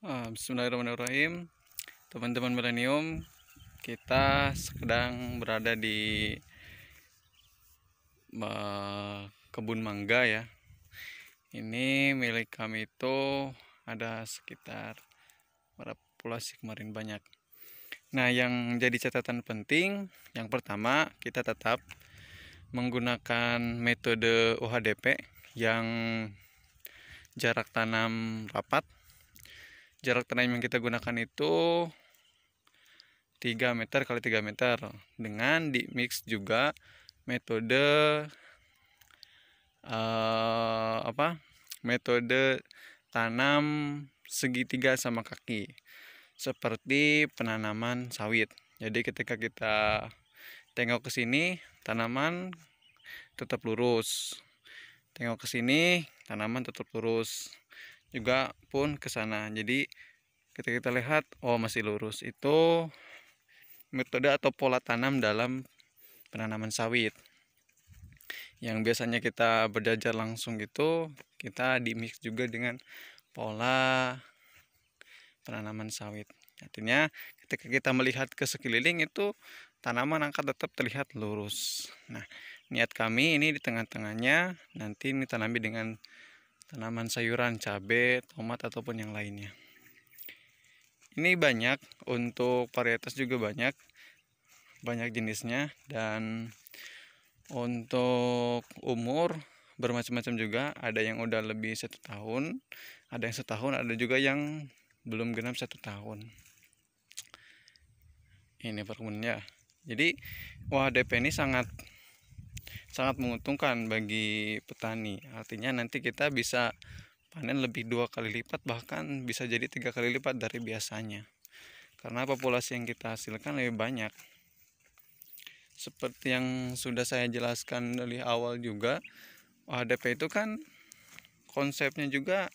Ah, bismillahirrahmanirrahim Teman-teman milenium Kita sedang berada di Kebun mangga ya Ini milik kami itu Ada sekitar Berapa populasi kemarin banyak Nah yang jadi catatan penting Yang pertama kita tetap Menggunakan metode UHDP Yang jarak tanam rapat jarak tanam yang kita gunakan itu 3 meter kali 3 meter dengan di mix juga metode uh, apa metode tanam segitiga sama kaki seperti penanaman sawit jadi ketika kita tengok ke sini tanaman tetap lurus tengok ke sini tanaman tetap lurus juga pun ke sana. Jadi ketika kita lihat oh masih lurus itu metode atau pola tanam dalam penanaman sawit. Yang biasanya kita berjajar langsung gitu, kita di mix juga dengan pola penanaman sawit. Artinya ketika kita melihat ke sekeliling itu tanaman angka tetap terlihat lurus. Nah, niat kami ini di tengah-tengahnya nanti ini tanami dengan tanaman sayuran cabe tomat ataupun yang lainnya ini banyak untuk varietas juga banyak banyak jenisnya dan untuk umur bermacam-macam juga ada yang udah lebih satu tahun ada yang setahun ada juga yang belum genap satu tahun ini perkebunnya jadi wah dp ini sangat sangat menguntungkan bagi petani artinya nanti kita bisa panen lebih dua kali lipat bahkan bisa jadi tiga kali lipat dari biasanya karena populasi yang kita hasilkan lebih banyak seperti yang sudah saya jelaskan dari awal juga HDP itu kan konsepnya juga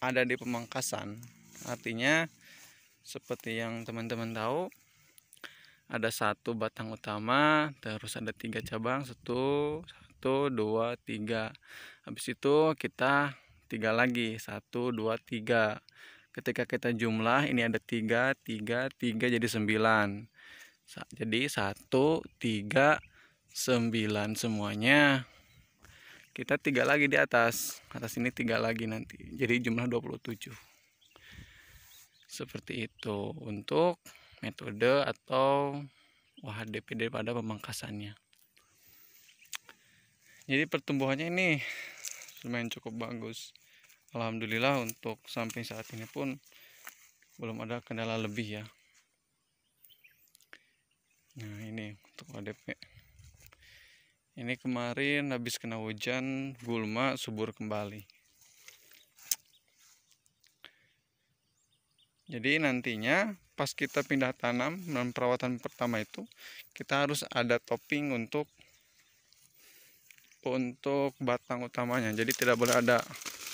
ada di pemangkasan artinya seperti yang teman-teman tahu ada satu batang utama terus ada tiga cabang satu satu dua tiga habis itu kita tiga lagi satu dua tiga ketika kita jumlah ini ada tiga tiga tiga jadi sembilan jadi satu tiga sembilan semuanya kita tiga lagi di atas atas ini tiga lagi nanti jadi jumlah 27 seperti itu untuk metode atau wah dp daripada pemangkasannya jadi pertumbuhannya ini lumayan cukup bagus Alhamdulillah untuk sampai saat ini pun belum ada kendala lebih ya nah ini untuk UHDP ini kemarin habis kena hujan gulma subur kembali jadi nantinya pas kita pindah tanam dan perawatan pertama itu kita harus ada topping untuk untuk batang utamanya jadi tidak boleh ada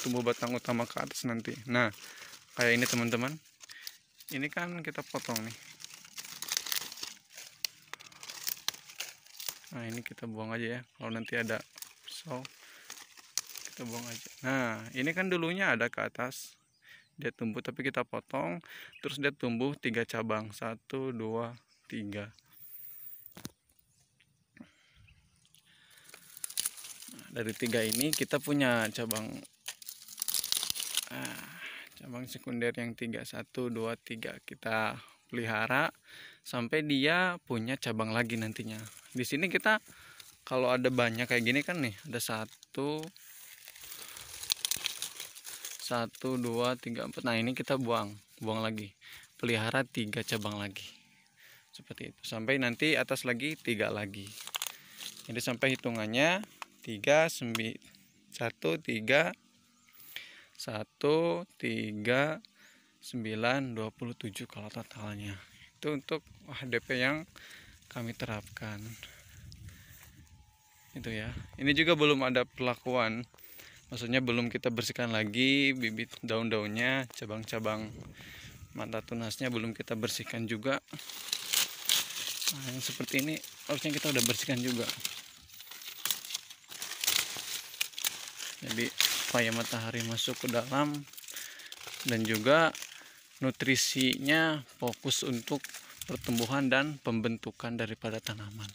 tumbuh batang utama ke atas nanti nah kayak ini teman-teman ini kan kita potong nih nah ini kita buang aja ya kalau nanti ada so kita buang aja nah ini kan dulunya ada ke atas dia tumbuh tapi kita potong terus dia tumbuh tiga cabang satu dua tiga nah, dari tiga ini kita punya cabang ah, cabang sekunder yang tiga satu dua tiga kita pelihara sampai dia punya cabang lagi nantinya di sini kita kalau ada banyak kayak gini kan nih ada satu satu dua tiga empat nah ini kita buang buang lagi pelihara tiga cabang lagi seperti itu sampai nanti atas lagi tiga lagi jadi sampai hitungannya tiga sembi satu tiga satu tiga sembilan dua puluh tujuh kalau totalnya itu untuk HDP yang kami terapkan itu ya ini juga belum ada perlakuan maksudnya belum kita bersihkan lagi bibit daun-daunnya cabang-cabang mata tunasnya belum kita bersihkan juga nah, yang seperti ini harusnya kita udah bersihkan juga jadi supaya matahari masuk ke dalam dan juga nutrisinya fokus untuk pertumbuhan dan pembentukan daripada tanaman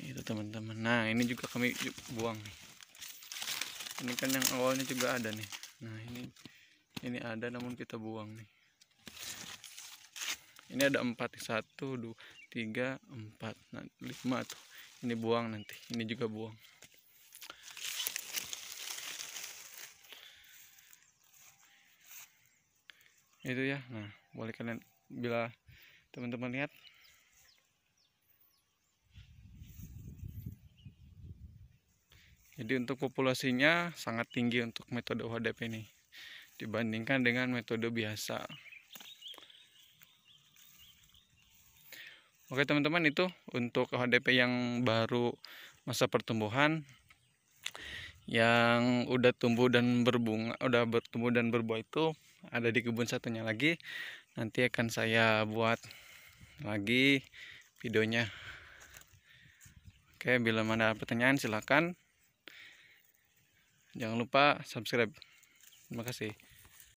itu teman-teman nah ini juga kami buang nih ini kan yang awalnya juga ada nih nah ini ini ada namun kita buang nih ini ada empat satu dua tiga empat nah, lima tuh ini buang nanti ini juga buang itu ya nah boleh kalian bila teman-teman lihat Jadi untuk populasinya sangat tinggi untuk metode HDP ini dibandingkan dengan metode biasa. Oke teman-teman itu untuk HDP yang baru masa pertumbuhan yang udah tumbuh dan berbunga, udah bertumbuh dan berbuah itu ada di kebun satunya lagi. Nanti akan saya buat lagi videonya. Oke, bila mana ada pertanyaan silakan Jangan lupa subscribe. Terima kasih.